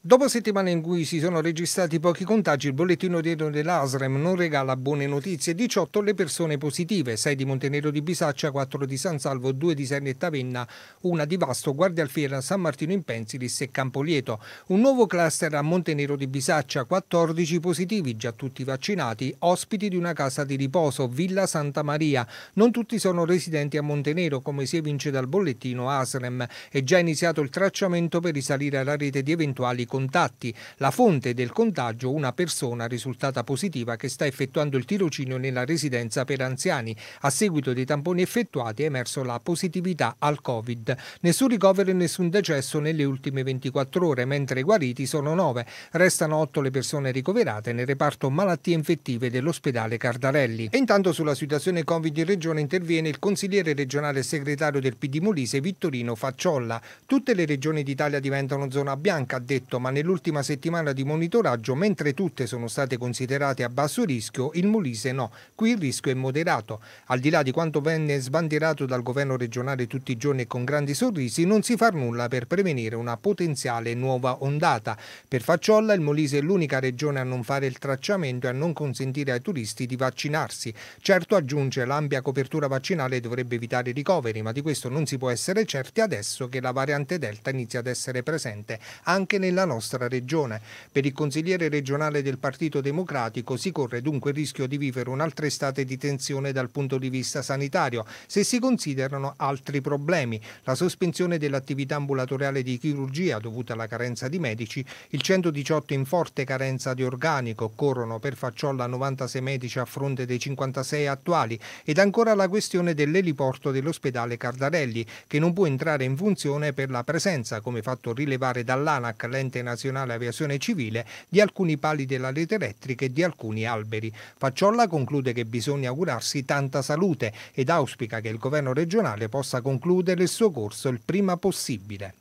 Dopo settimane in cui si sono registrati pochi contagi, il bollettino dietro dell'ASREM non regala buone notizie. 18 le persone positive, 6 di Montenero di Bisaccia, 4 di San Salvo, 2 di e Tavenna, 1 di Vasto, Guardia Alfiera, San Martino in Pensilis e Campolieto. Un nuovo cluster a Montenero di Bisaccia, 14 positivi, già tutti vaccinati, ospiti di una casa di riposo, Villa Santa Maria. Non tutti sono residenti a Montenero, come si evince dal bollettino ASREM. È già iniziato il tracciamento per risalire alla rete di eventuali contatti, la fonte del contagio una persona risultata positiva che sta effettuando il tirocinio nella residenza per anziani. A seguito dei tamponi effettuati è emerso la positività al Covid. Nessun ricovero e nessun decesso nelle ultime 24 ore, mentre i guariti sono 9. Restano 8 le persone ricoverate nel reparto malattie infettive dell'ospedale Cardarelli. E intanto sulla situazione Covid in regione interviene il consigliere regionale segretario del PD Molise Vittorino Facciolla. Tutte le regioni d'Italia diventano zona bianca, ha detto avviso, ma nell'ultima settimana di monitoraggio, mentre tutte sono state considerate a basso rischio, il Molise no. Qui il rischio è moderato. Al di là di quanto venne sbandierato dal governo regionale tutti i giorni e con grandi sorrisi, non si fa nulla per prevenire una potenziale nuova ondata. Per Facciolla il Molise è l'unica regione a non fare il tracciamento e a non consentire ai turisti di vaccinarsi. Certo aggiunge l'ampia copertura vaccinale dovrebbe evitare i ricoveri, ma di questo non si può essere certi adesso che la variante Delta inizia ad essere presente anche nella nostra regione. Per il consigliere regionale del Partito Democratico si corre dunque il rischio di vivere un'altra estate di tensione dal punto di vista sanitario, se si considerano altri problemi, la sospensione dell'attività ambulatoriale di chirurgia dovuta alla carenza di medici, il 118 in forte carenza di organico, corrono per facciolla 96 medici a fronte dei 56 attuali ed ancora la questione dell'eliporto dell'ospedale Cardarelli, che non può entrare in funzione per la presenza, come fatto rilevare dall'ANAC, l'ente Nazionale Aviazione Civile di alcuni pali della rete elettrica e di alcuni alberi. Facciolla conclude che bisogna augurarsi tanta salute ed auspica che il governo regionale possa concludere il suo corso il prima possibile.